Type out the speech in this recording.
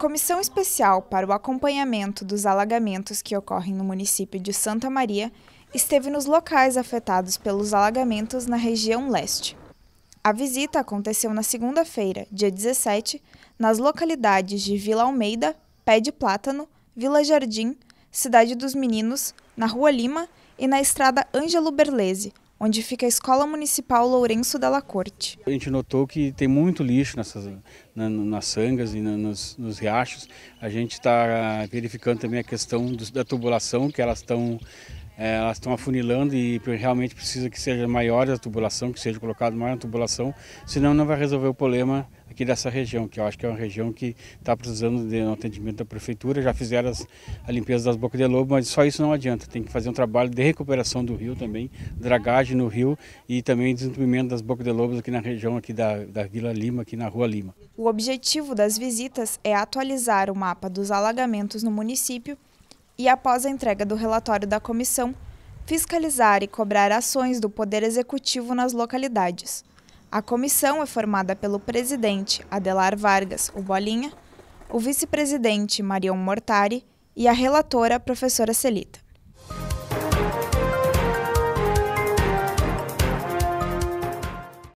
Comissão Especial para o Acompanhamento dos Alagamentos que ocorrem no município de Santa Maria esteve nos locais afetados pelos alagamentos na região leste. A visita aconteceu na segunda-feira, dia 17, nas localidades de Vila Almeida, Pé de Plátano, Vila Jardim, Cidade dos Meninos, na Rua Lima e na Estrada Ângelo Berlese, onde fica a Escola Municipal Lourenço da Corte. A gente notou que tem muito lixo nessas, na, nas sangas e na, nos, nos, riachos. A gente está ah, verificando também a questão do, da tubulação, que elas estão eh, elas estão afunilando e realmente precisa que seja maior a tubulação, que seja colocado maior a tubulação, senão não vai resolver o problema aqui dessa região, que eu acho que é uma região que está precisando de um atendimento da prefeitura. Já fizeram as, a limpeza das bocas de lobo, mas só isso não adianta. Tem que fazer um trabalho de recuperação do rio também, dragagem no rio e também desentupimento das bocas de lobos aqui na região aqui da, da Vila Lima, aqui na Rua Lima. O objetivo das visitas é atualizar o mapa dos alagamentos no município e, após a entrega do relatório da comissão, fiscalizar e cobrar ações do Poder Executivo nas localidades. A comissão é formada pelo presidente Adelar Vargas, o Bolinha, o vice-presidente Marion Mortari e a relatora professora Celita.